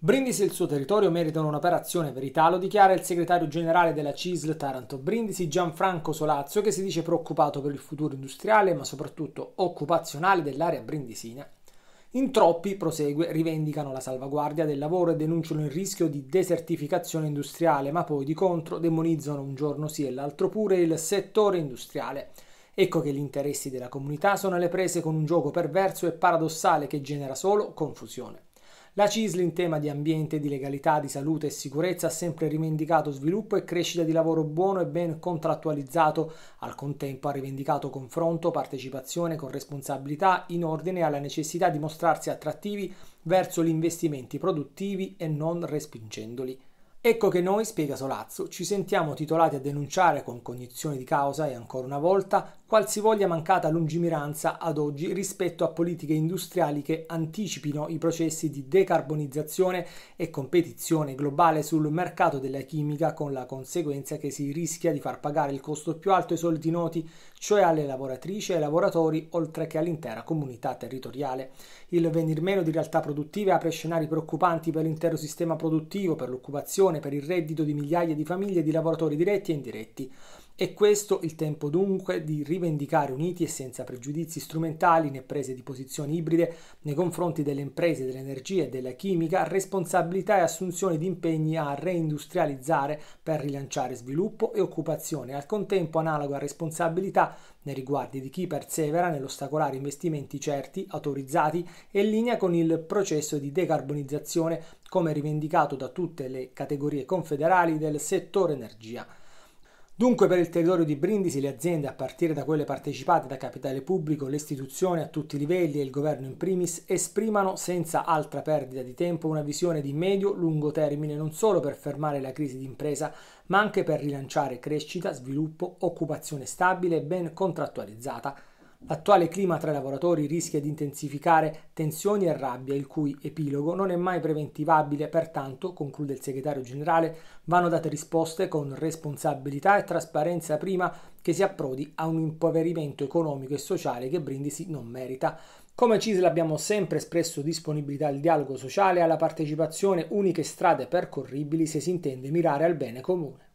Brindisi e il suo territorio meritano un'operazione verità, lo dichiara il segretario generale della CISL Taranto Brindisi Gianfranco Solazzo, che si dice preoccupato per il futuro industriale ma soprattutto occupazionale dell'area brindisina. In troppi, prosegue, rivendicano la salvaguardia del lavoro e denunciano il rischio di desertificazione industriale, ma poi di contro demonizzano un giorno sì e l'altro pure il settore industriale. Ecco che gli interessi della comunità sono alle prese con un gioco perverso e paradossale che genera solo confusione. La CISL in tema di ambiente, di legalità, di salute e sicurezza ha sempre rivendicato sviluppo e crescita di lavoro buono e ben contrattualizzato, al contempo ha rivendicato confronto, partecipazione con responsabilità in ordine alla necessità di mostrarsi attrattivi verso gli investimenti produttivi e non respingendoli. Ecco che noi, spiega Solazzo, ci sentiamo titolati a denunciare con cognizione di causa e ancora una volta qualsivoglia mancata lungimiranza ad oggi rispetto a politiche industriali che anticipino i processi di decarbonizzazione e competizione globale sul mercato della chimica con la conseguenza che si rischia di far pagare il costo più alto ai soldi noti, cioè alle lavoratrici e ai lavoratori oltre che all'intera comunità territoriale. Il venir meno di realtà produttive apre scenari preoccupanti per l'intero sistema produttivo, per l'occupazione, per il reddito di migliaia di famiglie di lavoratori diretti e indiretti. È questo il tempo dunque di rivendicare uniti e senza pregiudizi strumentali né prese di posizioni ibride nei confronti delle imprese dell'energia e della chimica responsabilità e assunzione di impegni a reindustrializzare per rilanciare sviluppo e occupazione, al contempo analoga responsabilità nei riguardi di chi persevera nell'ostacolare investimenti certi, autorizzati e in linea con il processo di decarbonizzazione come rivendicato da tutte le categorie confederali del settore energia. Dunque per il territorio di Brindisi le aziende, a partire da quelle partecipate da capitale pubblico, le istituzioni a tutti i livelli e il governo in primis, esprimano senza altra perdita di tempo una visione di medio-lungo termine non solo per fermare la crisi d'impresa, ma anche per rilanciare crescita, sviluppo, occupazione stabile e ben contrattualizzata L'attuale clima tra i lavoratori rischia di intensificare tensioni e rabbia, il cui epilogo non è mai preventivabile, pertanto, conclude il segretario generale, vanno date risposte con responsabilità e trasparenza prima che si approdi a un impoverimento economico e sociale che Brindisi non merita. Come CISL abbiamo sempre espresso disponibilità al dialogo sociale e alla partecipazione uniche strade percorribili se si intende mirare al bene comune.